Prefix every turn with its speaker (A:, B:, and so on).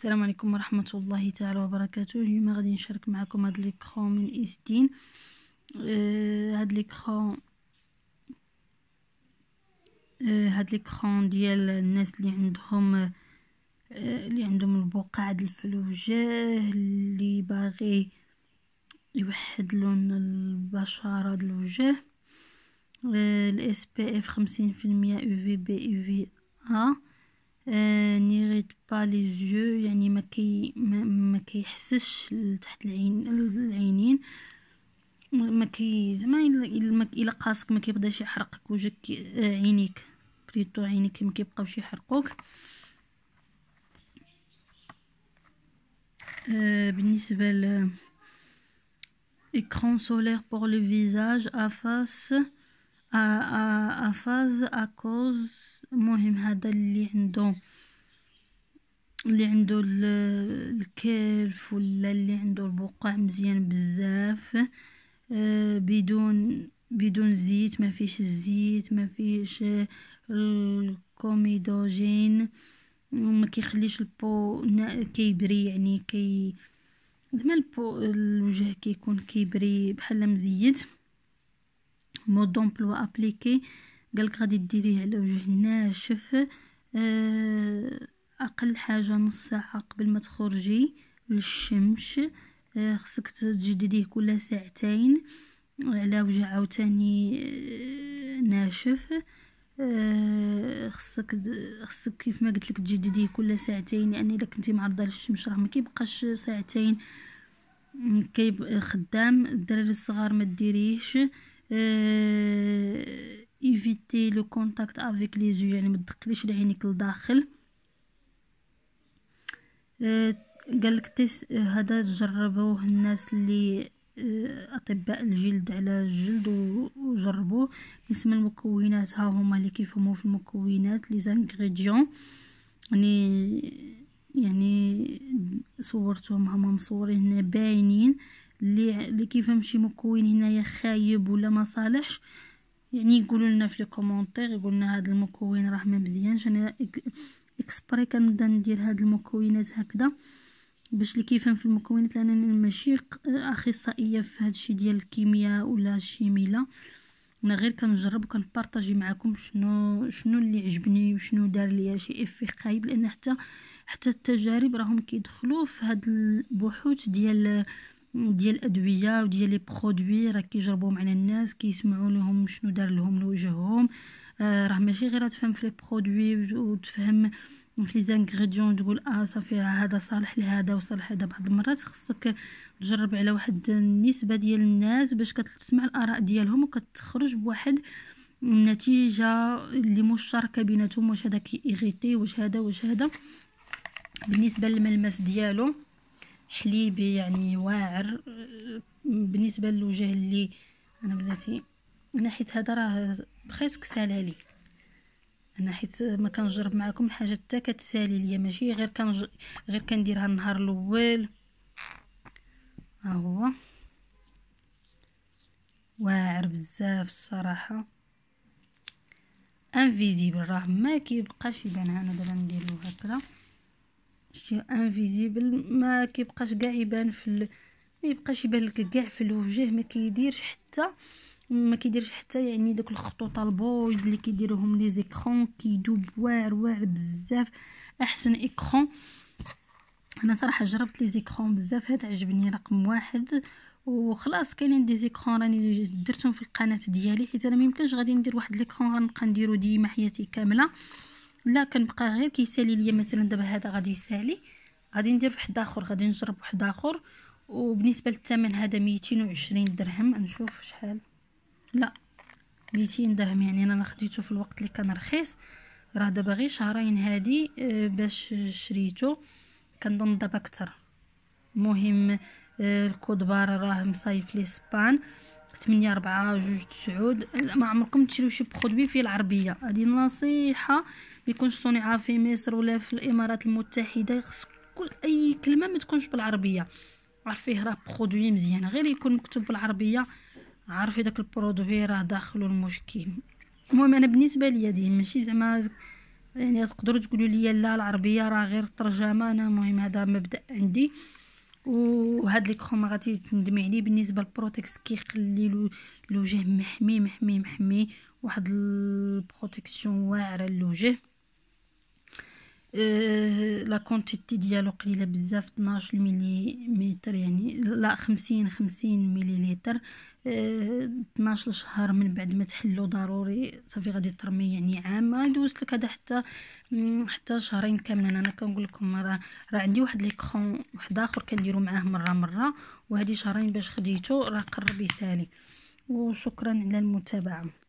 A: السلام عليكم ورحمة الله تعالى وبركاته اليوم غادي نشارك معكم هاد ليكخون من إيستين آه هاد ليكخون آه هاد ليكخون ديال الناس اللي عندهم آه، اللي عندهم البقع ديال الفلوجة اللي باغي يوحد لون البشرة ديال الوجه آه، الاس بي اف خمسين في المية يو في بي يو في ا آه نيريد با لي جيو يعني ما كي ما, ما كيحسش تحت العين العينين ما كي زعما الا قاسك ما كيبداش يحرقك وجهك آه، عينيك بريتو عينيك ما كيبقاوش يحرقوك آه، بالنسبه ل écran solaire pour le visage à face à, à, à phase à cause المهم هذا اللي عنده اللي عنده الكلف ولا اللي عنده البقع مزيان بزاف آه، بدون بدون زيت ما فيش الزيت ما فيش الكوميدوجين ما كيخليش البو كيبري يعني كي زعما البو الوجه كيكون كيبري بحال مزيت مودون دومبلوا ابليكي قالك غادي ديريه على وجه ناشف آه، اقل حاجه نص ساعه قبل ما تخرجي للشمس آه، خصك تجدديه كل ساعتين آه، على وجه عاوتاني ناشف خصك خصك كيف ما قلت لك تجدديه كل ساعتين لان يعني الا كنتي معرضه للشمس راه ما كيبقاش ساعتين كيب خدام الدراري الصغار ما ديريهش ايفيتي لو كونتاكت افيك لي زو يعني ما تدقليش عينيك لداخل قال قالك تيس هذا جربوه الناس اللي اطباء الجلد على الجلد وجربوه بالنسبه للمكونات ها هما اللي كيفهموا في المكونات لي زانغريديون يعني يعني صورتهم هما مصورين هنا باينين اللي اللي كيفهم شي مكون هنايا خايب ولا ما صالحش يعني يقولوا لنا في لي كومونتير يقول لنا هاد المكون راه ما مزيانش انا اكسبري كنبدا ندير هاد المكونات هكذا باش اللي كيفهم في المكونات لانني انا ماشي اخصائيه في هذا الشيء ديال الكيمياء ولا الشيميلا انا غير كنجرب وكنبارطاجي معكم شنو شنو اللي عجبني وشنو دار ليا شي افي خايب لان حتى حتى التجارب راهم كيدخلوا في هاد البحوث ديال ديال الادويه وديال لي برودوي راه كيجربوهم على الناس كيسمعوا لهم شنو دار لهم لوجههم آه، راه ماشي غير تفهم في لي برودوي وتفهم في لي زانغريديون تقول اه صافي هذا صالح لهذا وصالح لهذا بعض المرات خصك تجرب على واحد النسبه ديال الناس باش كتسمع الاراء ديالهم وكتخرج بواحد النتيجه اللي مشتركه بيناتهم واش هذا كيغيتي واش هذا واش هذا بالنسبه للملمس ديالو حليبي يعني واعر آه، بالنسبه للوجه اللي انا بلاتي انا حيت هذا راه بخيت كسالها لي انا حيت ما كنجرب معكم الحاجه حتى كتسالي ليا ماشي غير كنج... غير كنديرها النهار الاول ها هو واعر بزاف الصراحه انفيزيبل راه ما كيبقاش يبان انا دابا ندير له هكذا شي انفيزيبل ما كيبقاش كاع يبان في ال... ما يبقاش يبان لك كاع في الوجه ما كيديرش حتى ما كيديرش حتى يعني دوك الخطوط البويض اللي كيديروهم لي زيكرون كيدوب واعر واعر بزاف احسن اكرون انا صراحه جربت لي زيكرون بزاف هاد عجبني رقم واحد وخلاص كاينين دي زيكرون راني درتهم في القناه ديالي حيت انا ميمكنش غادي ندير واحد ليكرون غنبقى نديرو ديما حياتي كامله لا كنبقى غير كيسالي ليا مثلا دابا هذا غادي يسالي غادي ندير واحد اخر غادي نجرب واحد اخر وبالنسبه للثمن هذا 220 درهم نشوف شحال لا 200 درهم يعني انا خديته في الوقت اللي كان رخيص راه دابا غير شهرين هادي آه، باش شريته كنظن دابا اكثر المهم آه، الكود بار راه مصايف لي سبان ثمانية ربعة جوج تسعود ما عمركم تشريو شي برودوي فيه العربيه هذه نصيحه ميكونش صنع في مصر ولا في الامارات المتحده خص كل اي كلمه ما تكونش بالعربيه عارفيه راه برودوي مزيان غير يكون مكتوب بالعربيه عارفي داك البرودوي راه داخلو المشكل المهم انا بالنسبه ليا دي ماشي زعما يعني تقدروا تقولوا لي لا العربيه راه غير ترجمه انا المهم هذا مبدا عندي وهاد لي كروم غادي تندمي عليه بالنسبه للبروتكس كيخلي الوجه محمي محمي محمي واحد البروتكسيون واعره للوجه لا كونتيتي ديالو قليله بزاف 12 ملي متر يعني لا 50 50 مليليتر 12 شهر من بعد ما تحلو ضروري صافي غادي ترمي يعني عام ما دوزت لك هذا حتى حتى شهرين كاملين انا كنقول لكم راه راه عندي واحد ليكرون واحد اخر كنديرو معاه مره مره وهذه شهرين باش خديته راه قرب يسالي وشكرا على المتابعه